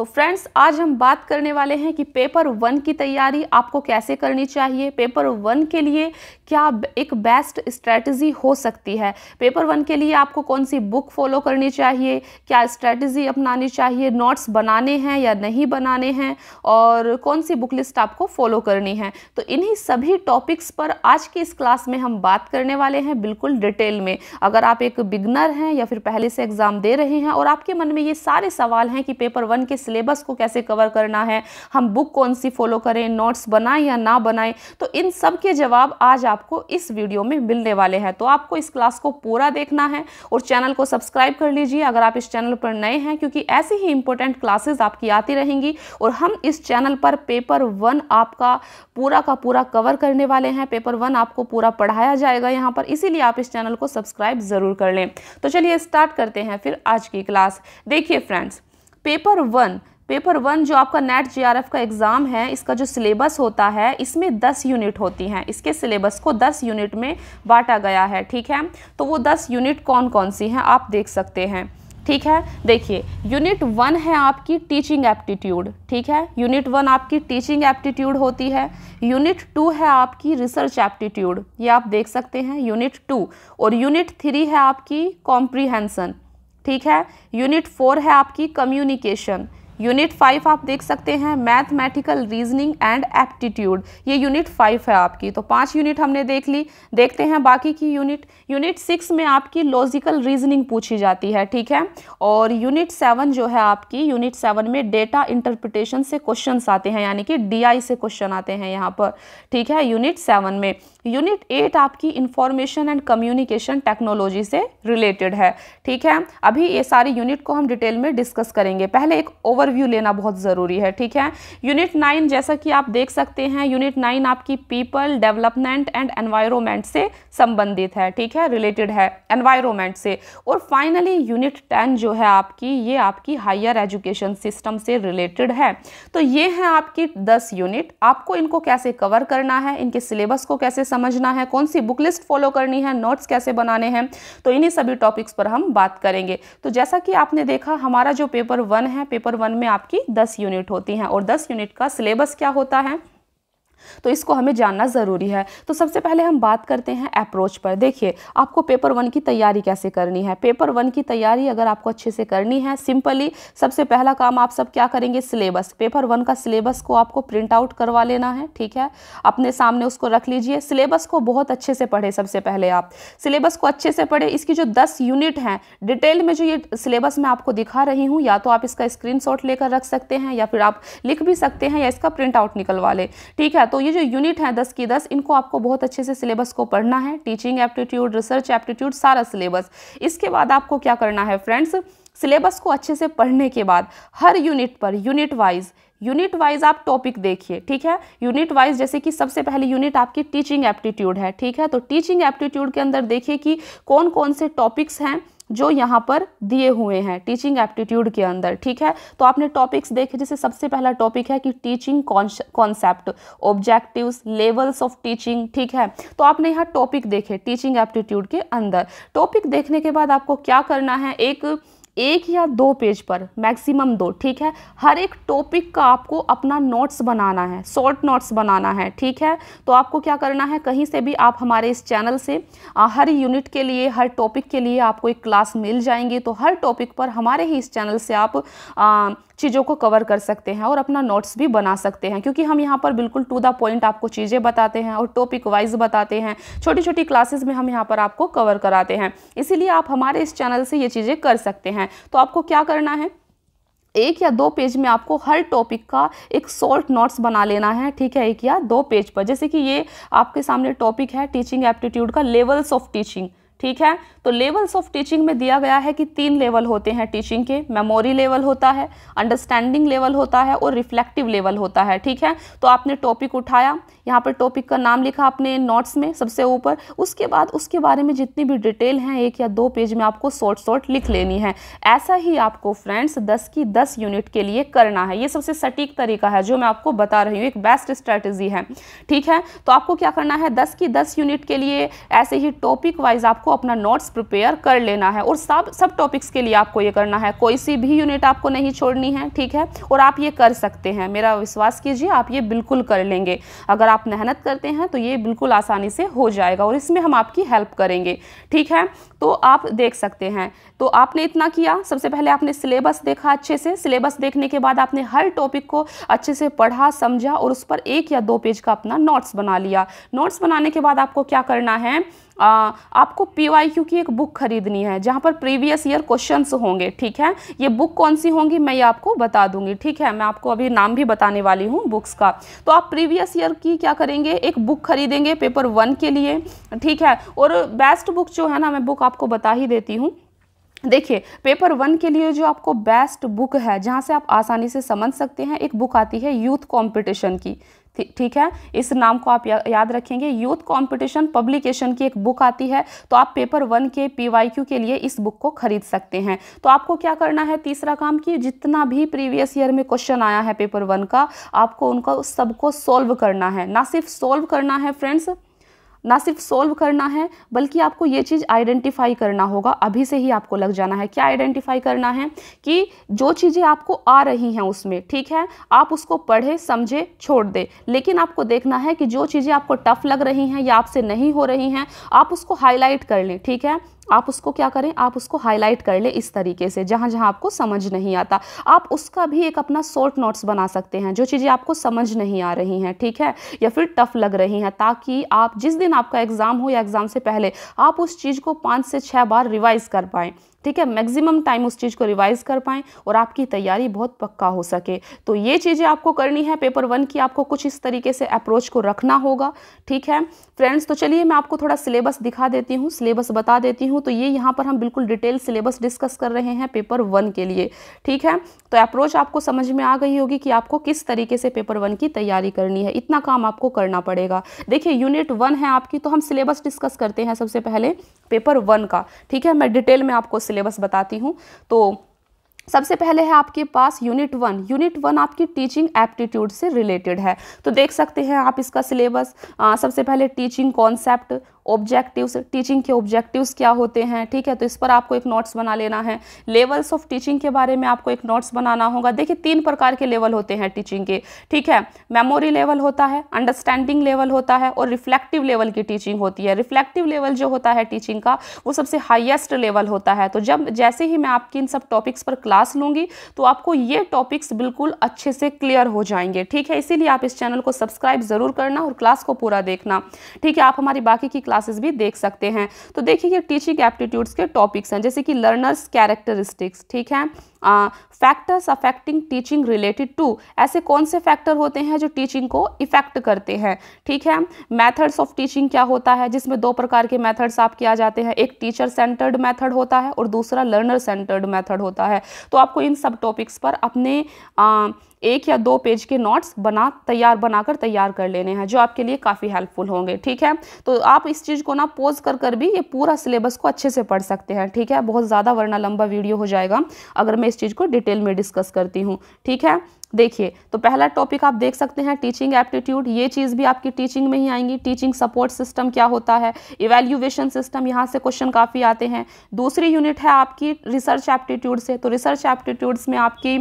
तो फ्रेंड्स आज हम बात करने वाले हैं कि पेपर वन की तैयारी आपको कैसे करनी चाहिए पेपर वन के लिए क्या एक बेस्ट स्ट्रैटेजी हो सकती है पेपर वन के लिए आपको कौन सी बुक फॉलो करनी चाहिए क्या स्ट्रैटेजी अपनानी चाहिए नोट्स बनाने हैं या नहीं बनाने हैं और कौन सी बुक लिस्ट आपको फॉलो करनी है तो इन्हीं सभी टॉपिक्स पर आज की इस क्लास में हम बात करने वाले हैं बिल्कुल डिटेल में अगर आप एक बिगनर हैं या फिर पहले से एग्ज़ाम दे रहे हैं और आपके मन में ये सारे सवाल हैं कि पेपर वन के सिलेबस को कैसे कवर करना है हम बुक कौन सी फॉलो करें नोट्स बनाएं या ना बनाएं तो इन सब के जवाब आज आपको इस वीडियो में मिलने वाले हैं तो आपको इस क्लास को पूरा देखना है और चैनल को सब्सक्राइब कर लीजिए अगर आप इस चैनल पर नए हैं क्योंकि ऐसी ही इंपॉर्टेंट क्लासेस आपकी आती रहेंगी और हम इस चैनल पर पेपर वन आपका पूरा का पूरा कवर करने वाले हैं पेपर वन आपको पूरा पढ़ाया जाएगा यहाँ पर इसीलिए आप इस चैनल को सब्सक्राइब ज़रूर कर लें तो चलिए स्टार्ट करते हैं फिर आज की क्लास देखिए friends paper one paper one जो आपका नेट जीआरएफ का एग्ज़ाम है इसका जो सिलेबस होता है इसमें दस यूनिट होती हैं इसके सिलेबस को दस यूनिट में बांटा गया है ठीक है तो वो दस यूनिट कौन कौन सी हैं आप देख सकते हैं ठीक है देखिए यूनिट वन है आपकी टीचिंग एप्टीट्यूड ठीक है यूनिट वन आपकी टीचिंग एप्टीट्यूड होती है यूनिट टू है आपकी रिसर्च एप्टीट्यूड ये आप देख सकते हैं यूनिट टू और यूनिट थ्री है आपकी कॉम्प्रीहेंसन ठीक है यूनिट फोर है आपकी कम्युनिकेशन यूनिट फाइव आप देख सकते हैं मैथमेटिकल रीजनिंग एंड एप्टीट्यूड ये यूनिट फाइव है आपकी तो पांच यूनिट हमने देख ली देखते हैं बाकी की यूनिट यूनिट सिक्स में आपकी लॉजिकल रीजनिंग पूछी जाती है ठीक है और यूनिट सेवन जो है आपकी यूनिट सेवन में डेटा इंटरप्रिटेशन से क्वेश्चन आते हैं यानी कि डी से क्वेश्चन आते हैं यहाँ पर ठीक है यूनिट सेवन में यूनिट एट आपकी इंफॉर्मेशन एंड कम्युनिकेशन टेक्नोलॉजी से रिलेटेड है ठीक है अभी ये सारी यूनिट को हम डिटेल में डिस्कस करेंगे पहले एक ओवर ओवरव्यू लेना बहुत ज़रूरी है ठीक है यूनिट नाइन जैसा कि आप देख सकते हैं यूनिट नाइन आपकी पीपल डेवलपमेंट एंड एनवायरमेंट से संबंधित है ठीक है रिलेटेड है एनवायरमेंट से और फाइनली यूनिट टेन जो है आपकी ये आपकी हायर एजुकेशन सिस्टम से रिलेटेड है तो ये हैं आपकी दस यूनिट आपको इनको कैसे कवर करना है इनके सिलेबस को कैसे समझना है कौन सी बुकलिस्ट फॉलो करनी है नोट्स कैसे बनाने हैं तो इन्हीं सभी टॉपिक्स पर हम बात करेंगे तो जैसा कि आपने देखा हमारा जो पेपर वन है पेपर वन में आपकी 10 यूनिट होती हैं और 10 यूनिट का सिलेबस क्या होता है तो इसको हमें जानना ज़रूरी है तो सबसे पहले हम बात करते हैं अप्रोच पर देखिए आपको पेपर वन की तैयारी कैसे करनी है पेपर वन की तैयारी अगर आपको अच्छे से करनी है सिंपली सबसे पहला काम आप सब क्या करेंगे सिलेबस पेपर वन का सिलेबस को आपको प्रिंट आउट करवा लेना है ठीक है अपने सामने उसको रख लीजिए सिलेबस को बहुत अच्छे से पढ़े सबसे पहले आप सिलेबस को अच्छे से पढ़े इसकी जो दस यूनिट हैं डिटेल में जो ये सिलेबस मैं आपको दिखा रही हूँ या तो आप इसका स्क्रीन लेकर रख सकते हैं या फिर आप लिख भी सकते हैं या इसका प्रिंट आउट निकलवा लें ठीक है तो ये जो यूनिट है दस की दस इनको आपको बहुत अच्छे से सिलेबस को पढ़ना है टीचिंग एप्टीट्यूड रिसर्च एप्टीट्यूड सारा सिलेबस इसके बाद आपको क्या करना है फ्रेंड्स सिलेबस को अच्छे से पढ़ने के बाद हर यूनिट पर यूनिट वाइज यूनिट वाइज आप टॉपिक देखिए ठीक है यूनिट वाइज जैसे कि सबसे पहले यूनिट आपकी टीचिंग एप्टीट्यूड है ठीक है तो टीचिंग एप्टीट्यूड के अंदर देखिए कि कौन कौन से टॉपिक्स हैं जो यहाँ पर दिए हुए हैं टीचिंग एप्टीट्यूड के अंदर ठीक है तो आपने टॉपिक्स देखे जैसे सबसे पहला टॉपिक है कि teaching concept objectives levels of teaching ठीक है तो आपने यहाँ टॉपिक देखे टीचिंग एप्टीट्यूड के अंदर टॉपिक देखने के बाद आपको क्या करना है एक एक या दो पेज पर मैक्सिमम दो ठीक है हर एक टॉपिक का आपको अपना नोट्स बनाना है शॉर्ट नोट्स बनाना है ठीक है तो आपको क्या करना है कहीं से भी आप हमारे इस चैनल से आ, हर यूनिट के लिए हर टॉपिक के लिए आपको एक क्लास मिल जाएंगी तो हर टॉपिक पर हमारे ही इस चैनल से आप आ, चीज़ों को कवर कर सकते हैं और अपना नोट्स भी बना सकते हैं क्योंकि हम यहाँ पर बिल्कुल टू द पॉइंट आपको चीज़ें बताते हैं और टॉपिक वाइज बताते हैं छोटी छोटी क्लासेस में हम यहाँ पर आपको कवर कराते हैं इसीलिए आप हमारे इस चैनल से ये चीज़ें कर सकते हैं तो आपको क्या करना है एक या दो पेज में आपको हर टॉपिक का एक शॉर्ट नोट्स बना लेना है ठीक है एक या दो पेज पर जैसे कि ये आपके सामने टॉपिक है टीचिंग एप्टीट्यूड का लेवल्स ऑफ टीचिंग ठीक है तो लेवल्स ऑफ टीचिंग में दिया गया है कि तीन लेवल होते हैं टीचिंग के मेमोरी लेवल होता है अंडरस्टैंडिंग लेवल होता है और रिफ्लेक्टिव लेवल होता है ठीक है तो आपने टॉपिक उठाया यहाँ पर टॉपिक का नाम लिखा आपने नोट्स में सबसे ऊपर उसके बाद उसके बारे में जितनी भी डिटेल हैं एक या दो पेज में आपको शॉर्ट शॉर्ट लिख लेनी है ऐसा ही आपको फ्रेंड्स दस की दस यूनिट के लिए करना है ये सबसे सटीक तरीका है जो मैं आपको बता रही हूँ एक बेस्ट स्ट्रैटेजी है ठीक है तो आपको क्या करना है दस की दस यूनिट के लिए ऐसे ही टॉपिक वाइज आपको आपको अपना नोट्स प्रिपेयर कर लेना है और सब सब टॉपिक्स के लिए आपको ये करना है कोई सी भी यूनिट आपको नहीं छोड़नी है ठीक है और आप ये कर सकते हैं मेरा विश्वास कीजिए आप ये बिल्कुल कर लेंगे अगर आप मेहनत करते हैं तो ये बिल्कुल आसानी से हो जाएगा और इसमें हम आपकी हेल्प करेंगे ठीक है तो आप देख सकते हैं तो आपने इतना किया सबसे पहले आपने सिलेबस देखा अच्छे से सिलेबस देखने के बाद आपने हर टॉपिक को अच्छे से पढ़ा समझा और उस पर एक या दो पेज का अपना नोट्स बना लिया नोट्स बनाने के बाद आपको क्या करना है आपको पी की एक बुक खरीदनी है जहाँ पर प्रीवियस ईयर क्वेश्चन होंगे ठीक है ये बुक कौन सी होंगी मैं ये आपको बता दूंगी ठीक है मैं आपको अभी नाम भी बताने वाली हूँ बुक्स का तो आप प्रीवियस ईयर की क्या करेंगे एक बुक खरीदेंगे पेपर वन के लिए ठीक है और बेस्ट बुक जो है ना मैं बुक आपको बता ही देती हूँ देखिए पेपर वन के लिए जो आपको बेस्ट बुक है जहाँ से आप आसानी से समझ सकते हैं एक बुक आती है यूथ कंपटीशन की ठीक है इस नाम को आप या, याद रखेंगे यूथ कंपटीशन पब्लिकेशन की एक बुक आती है तो आप पेपर वन के पीवाईक्यू के लिए इस बुक को खरीद सकते हैं तो आपको क्या करना है तीसरा काम कि जितना भी प्रीवियस ईयर में क्वेश्चन आया है पेपर वन का आपको उनका सबको सॉल्व करना है ना सिर्फ सॉल्व करना है फ्रेंड्स ना सिर्फ सोल्व करना है बल्कि आपको ये चीज़ आइडेंटिफाई करना होगा अभी से ही आपको लग जाना है क्या आइडेंटिफाई करना है कि जो चीज़ें आपको आ रही हैं उसमें ठीक है आप उसको पढ़े समझे छोड़ दे लेकिन आपको देखना है कि जो चीज़ें आपको टफ लग रही हैं या आपसे नहीं हो रही हैं आप उसको हाईलाइट कर लें ठीक है आप उसको क्या करें आप उसको हाईलाइट कर लें इस तरीके से जहाँ जहाँ आपको समझ नहीं आता आप उसका भी एक अपना शॉर्ट नोट्स बना सकते हैं जो चीज़ें आपको समझ नहीं आ रही हैं ठीक है या फिर टफ लग रही हैं ताकि आप जिस दिन आपका एग्ज़ाम हो या एग्ज़ाम से पहले आप उस चीज़ को पाँच से छः बार रिवाइज़ कर पाएँ ठीक है मैक्सिमम टाइम उस चीज़ को रिवाइज़ कर पाएँ और आपकी तैयारी बहुत पक्का हो सके तो ये चीज़ें आपको करनी है पेपर वन की आपको कुछ इस तरीके से अप्रोच को रखना होगा ठीक है फ्रेंड्स तो चलिए मैं आपको थोड़ा सिलेबस दिखा देती हूँ सिलेबस बता देती हूँ तो ये यहाँ पर हम बिल्कुल डिटेल सिलेबस डिस्कस कर रहे हैं पेपर वन के लिए ठीक है तो अप्रोच आपको समझ में आ गई होगी कि आपको किस तरीके से पेपर वन की तैयारी करनी है इतना काम आपको करना पड़ेगा देखिए यूनिट वन है आपकी तो हम सिलेबस डिस्कस करते हैं सबसे पहले पेपर वन का ठीक है मैं डिटेल में आपको सिलेबस बताती हूँ तो सबसे पहले है आपके पास यूनिट वन यूनिट वन आपकी टीचिंग एप्टीट्यूड से रिलेटेड है तो देख सकते हैं आप इसका सिलेबस सबसे पहले टीचिंग कॉन्सेप्ट ऑब्जेक्टिव्स टीचिंग के ऑब्जेक्टिव्स क्या होते हैं ठीक है तो इस पर आपको एक नोट्स बना लेना है लेवल्स ऑफ टीचिंग के बारे में आपको एक नोट्स बनाना होगा देखिए तीन प्रकार के लेवल होते हैं टीचिंग के ठीक है मेमोरी लेवल होता है अंडरस्टैंडिंग लेवल होता है और रिफ्लेक्टिव लेवल की टीचिंग होती है रिफ्लेक्टिव लेवल जो होता है टीचिंग का वो सबसे हाइएस्ट लेवल होता है तो जब जैसे ही मैं आपकी इन सब टॉपिक्स पर क्लास लूँगी तो आपको ये टॉपिक्स बिल्कुल अच्छे से क्लियर हो जाएंगे ठीक है इसीलिए आप इस चैनल को सब्सक्राइब ज़रूर करना और क्लास को पूरा देखना ठीक है आप हमारी बाकी की क्लास क्लासेस भी देख सकते हैं तो देखिए टीचिंग एप्टीट्यूड्स के टॉपिक्स हैं जैसे कि लर्नर्स कैरेक्टरिस्टिक्स ठीक है factors affecting teaching related to ऐसे कौन से फैक्टर होते हैं जो टीचिंग को इफेक्ट करते हैं ठीक है मेथड्स ऑफ टीचिंग क्या होता है जिसमें दो प्रकार के मेथड्स आप किया जाते हैं एक टीचर सेंटर्ड मेथड होता है और दूसरा लर्नर सेंटर्ड मेथड होता है तो आपको इन सब टॉपिक्स पर अपने आ, एक या दो पेज के नोट्स बना तैयार बनाकर तैयार कर लेने हैं जो आपके लिए काफ़ी हेल्पफुल होंगे ठीक है तो आप इस चीज़ को ना पोज कर कर भी ये पूरा सिलेबस को अच्छे से पढ़ सकते हैं ठीक है बहुत ज़्यादा वरना लंबा वीडियो हो जाएगा अगर मैं इस चीज़ को डिटेल में डिस्कस करती हूँ ठीक है देखिए तो पहला टॉपिक आप देख सकते हैं टीचिंग एप्टीट्यूड ये चीज़ भी आपकी टीचिंग में ही आएंगी टीचिंग सपोर्ट सिस्टम क्या होता है इवेल्यूवेशन सिस्टम यहाँ से क्वेश्चन काफ़ी आते हैं दूसरी यूनिट है आपकी रिसर्च एप्टीट्यूड से तो रिसर्च एप्टीट्यूड्स में आपकी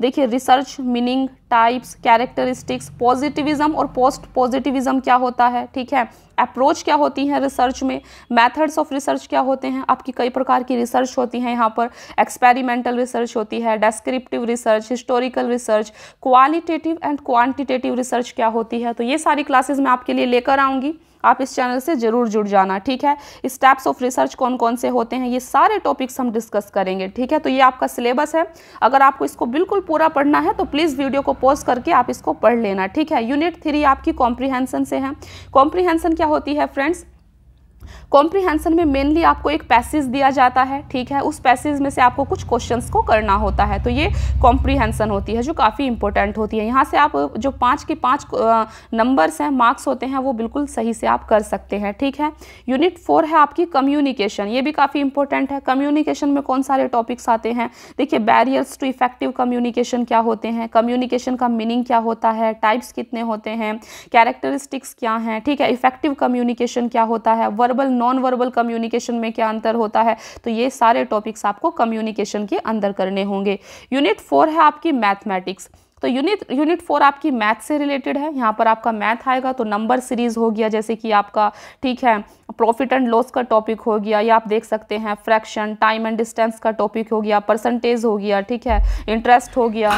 देखिए research meaning types characteristics positivism और पोस्ट पॉजिटिविज्म क्या होता है ठीक है अप्रोच क्या होती है रिसर्च में मेथड्स ऑफ रिसर्च क्या होते हैं आपकी कई प्रकार की रिसर्च होती हैं यहाँ पर एक्सपेरिमेंटल रिसर्च होती है descriptive research historical research qualitative and quantitative research क्या होती है तो ये सारी क्लासेज मैं आपके लिए लेकर आऊँगी आप इस चैनल से ज़रूर जुड़ जाना ठीक है स्टेप्स ऑफ रिसर्च कौन कौन से होते हैं ये सारे टॉपिक्स हम डिस्कस करेंगे ठीक है तो ये आपका सिलेबस है अगर आपको इसको बिल्कुल पूरा पढ़ना है तो प्लीज़ वीडियो को पॉज करके आप इसको पढ़ लेना ठीक है यूनिट थ्री आपकी कॉम्प्रीहेंसन से है कॉम्प्रीहेंसन क्या होती है फ्रेंड्स कॉम्प्रिहेंसन में मेनली आपको एक पैसेज दिया जाता है ठीक है उस पैसेज में से आपको कुछ क्वेश्चन को करना होता है तो ये कॉम्प्रिहेंसन होती है जो काफ़ी इंपॉर्टेंट होती है यहाँ से आप जो पाँच के पाँच नंबर्स हैं मार्क्स होते हैं वो बिल्कुल सही से आप कर सकते हैं ठीक है यूनिट फोर है आपकी कम्युनिकेशन ये भी काफ़ी इंपॉर्टेंट है कम्युनिकेशन में कौन सारे टॉपिक्स आते हैं देखिए बैरियर्स टू इफेक्टिव कम्युनिकेशन क्या होते हैं कम्युनिकेशन का मीनिंग क्या होता है टाइप्स कितने होते हैं कैरेक्टरिस्टिक्स क्या हैं ठीक है इफेक्टिव कम्युनिकेशन क्या होता है verb verbal non verbal communication में क्या अंतर होता है तो ये सारे टॉपिक्स आपको कम्युनिकेशन के अंदर करने होंगे यूनिट फोर है आपकी मैथमेटिक्स तो यूनिट यूनिट फोर आपकी मैथ से रिलेटेड है यहाँ पर आपका मैथ आएगा तो नंबर सीरीज हो गया जैसे कि आपका ठीक है प्रॉफिट एंड लॉस का टॉपिक हो गया या आप देख सकते हैं फ्रैक्शन टाइम एंड डिस्टेंस का टॉपिक हो गया परसेंटेज हो गया ठीक है इंटरेस्ट हो गया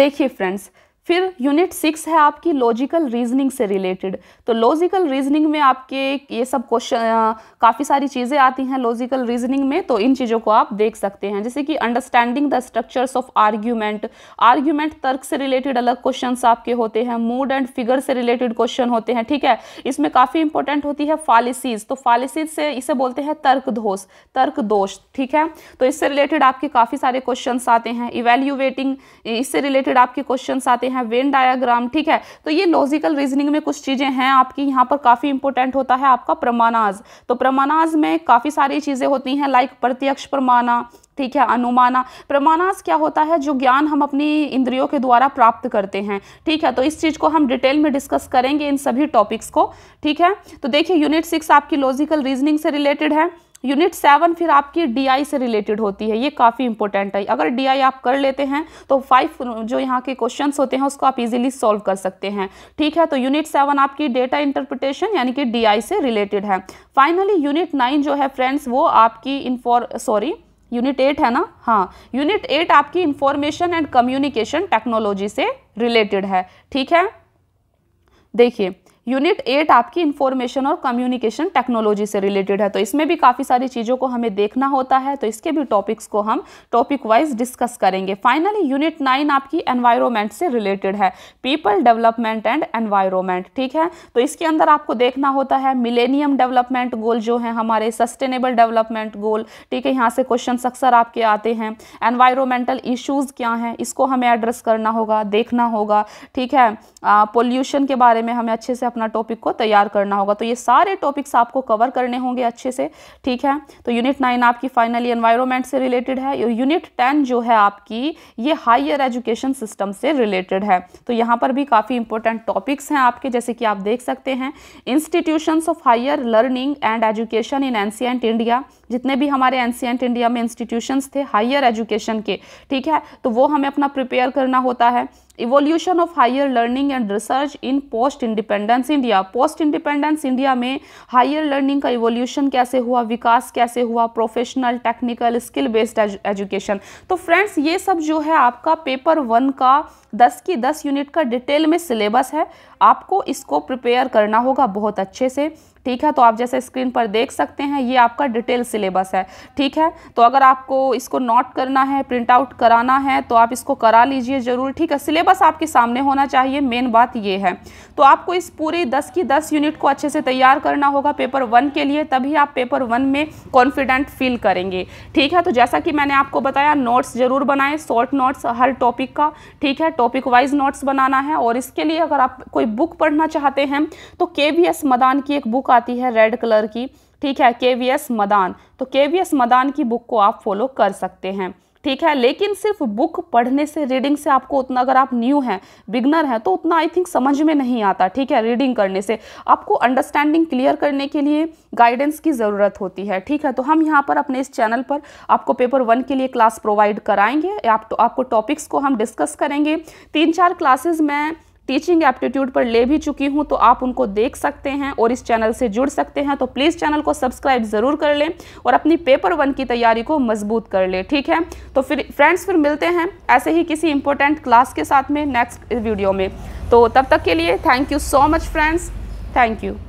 देखिए फ्रेंड्स फिर यूनिट सिक्स है आपकी लॉजिकल रीजनिंग से रिलेटेड तो लॉजिकल रीजनिंग में आपके ये सब क्वेश्चन काफ़ी सारी चीज़ें आती हैं लॉजिकल रीजनिंग में तो इन चीज़ों को आप देख सकते हैं जैसे कि understanding the structures of argument argument तर्क से रिलेटेड अलग क्वेश्चन आपके होते हैं मूड एंड फिगर से रिलेटेड क्वेश्चन होते हैं ठीक है इसमें काफ़ी इंपॉर्टेंट होती है फालिसीज तो फालिसीज से इसे बोलते हैं तर्क दोष तर्क दोष ठीक है तो इससे रिलेटेड आपके काफ़ी सारे क्वेश्चन आते हैं इवेल्यूएटिंग इससे रिलेटेड आपके क्वेश्चन आते हैं हैं वेन डायाग्राम ठीक है तो ये लॉजिकल रीजनिंग में कुछ चीज़ें हैं आपकी यहाँ पर काफ़ी इंपॉर्टेंट होता है आपका प्रमाणाज तो प्रमाणाज में काफ़ी सारी चीज़ें होती हैं लाइक प्रत्यक्ष प्रमाणा ठीक है अनुमाना प्रमाणास क्या होता है जो ज्ञान हम अपनी इंद्रियों के द्वारा प्राप्त करते हैं ठीक है तो इस चीज़ को हम डिटेल में डिस्कस करेंगे इन सभी टॉपिक्स को ठीक है तो देखिए यूनिट सिक्स आपकी लॉजिकल रीजनिंग से रिलेटेड है यूनिट सेवन फिर आपकी डीआई से रिलेटेड होती है ये काफ़ी इंपॉर्टेंट है अगर डीआई आप कर लेते हैं तो फाइव जो यहाँ के क्वेश्चन होते हैं उसको आप इजिली सॉल्व कर सकते हैं ठीक है तो यूनिट सेवन आपकी डेटा इंटरप्रिटेशन यानी कि डीआई से रिलेटेड है फाइनली यूनिट नाइन जो है फ्रेंड्स वो आपकी इन्फॉर सॉरी यूनिट एट है ना हाँ यूनिट एट आपकी इंफॉर्मेशन एंड कम्युनिकेशन टेक्नोलॉजी से रिलेटेड है ठीक है देखिए यूनिट एट आपकी इन्फॉर्मेशन और कम्युनिकेशन टेक्नोलॉजी से रिलेटेड है तो इसमें भी काफ़ी सारी चीज़ों को हमें देखना होता है तो इसके भी टॉपिक्स को हम टॉपिक वाइज डिस्कस करेंगे फाइनली यूनिट नाइन आपकी एनवायरमेंट से रिलेटेड है पीपल डेवलपमेंट एंड एनवायरमेंट ठीक है तो इसके अंदर आपको देखना होता है मिलेनियम डेवलपमेंट गोल जो है हमारे सस्टेनेबल डेवलपमेंट गोल ठीक है यहाँ से क्वेश्चन अक्सर आपके आते हैं एनवायरमेंटल इश्यूज़ क्या हैं इसको हमें एड्रेस करना होगा देखना होगा ठीक है पोल्यूशन के बारे में हमें अच्छे से अपना टॉपिक को तैयार करना होगा तो ये सारे टॉपिक्स आपको कवर करने होंगे अच्छे से ठीक है तो यूनिट नाइन आपकी फाइनली एनवायरमेंट से रिलेटेड है यूनिट टेन जो है आपकी ये हायर एजुकेशन सिस्टम से रिलेटेड है तो यहाँ पर भी काफ़ी इंपॉर्टेंट टॉपिक्स हैं आपके जैसे कि आप देख सकते हैं institutions of higher learning and education in ancient India जितने भी हमारे एनसीएंट इंडिया में इंस्टीट्यूशंस थे हायर एजुकेशन के ठीक है तो वो हमें अपना प्रिपेयर करना होता है evolution of higher learning and research in post independence India post independence India में हायर लर्निंग का इवोल्यूशन कैसे हुआ विकास कैसे हुआ professional technical skill based education तो फ्रेंड्स ये सब जो है आपका पेपर वन का दस की दस यूनिट का डिटेल में सिलेबस है आपको इसको प्रिपेयर करना होगा बहुत अच्छे से ठीक है तो आप जैसे स्क्रीन पर देख सकते हैं ये आपका डिटेल सिलेबस है ठीक है तो अगर आपको इसको नोट करना है प्रिंट आउट कराना है तो आप इसको करा लीजिए ज़रूर ठीक है सिलेबस आपके सामने होना चाहिए मेन बात ये है तो आपको इस पूरी दस की दस यूनिट को अच्छे से तैयार करना होगा पेपर वन के लिए तभी आप पेपर वन में कॉन्फिडेंट फील करेंगे ठीक है तो जैसा कि मैंने आपको बताया नोट्स ज़रूर बनाएं शॉर्ट नोट्स हर टॉपिक का ठीक है टॉपिक वाइज नोट्स बनाना है और इसके लिए अगर आप कोई बुक पढ़ना चाहते हैं तो के मदान की एक बुक आती है रेड कलर की ठीक है के वी एस मदान तो के वी एस मदान की बुक को आप फॉलो कर सकते हैं ठीक है लेकिन सिर्फ बुक पढ़ने से रीडिंग से आपको उतना अगर आप न्यू हैं बिगनर हैं तो उतना आई थिंक समझ में नहीं आता ठीक है रीडिंग करने से आपको अंडरस्टैंडिंग क्लियर करने के लिए गाइडेंस की ज़रूरत होती है ठीक है तो हम यहाँ पर अपने इस चैनल पर आपको पेपर वन के लिए क्लास प्रोवाइड कराएंगे आप, तो, आपको टॉपिक्स को हम डिस्कस करेंगे तीन चार क्लासेज मैं टीचिंग एप्टीट्यूड पर ले भी चुकी हूँ तो आप उनको देख सकते हैं और इस चैनल से जुड़ सकते हैं तो प्लीज़ चैनल को सब्सक्राइब ज़रूर कर लें और अपनी पेपर वन की तैयारी को मजबूत कर लें ठीक है तो फिर फ्रेंड्स फिर मिलते हैं ऐसे ही किसी इंपॉर्टेंट क्लास के साथ में नेक्स्ट वीडियो में तो तब तक के लिए thank you so much friends thank you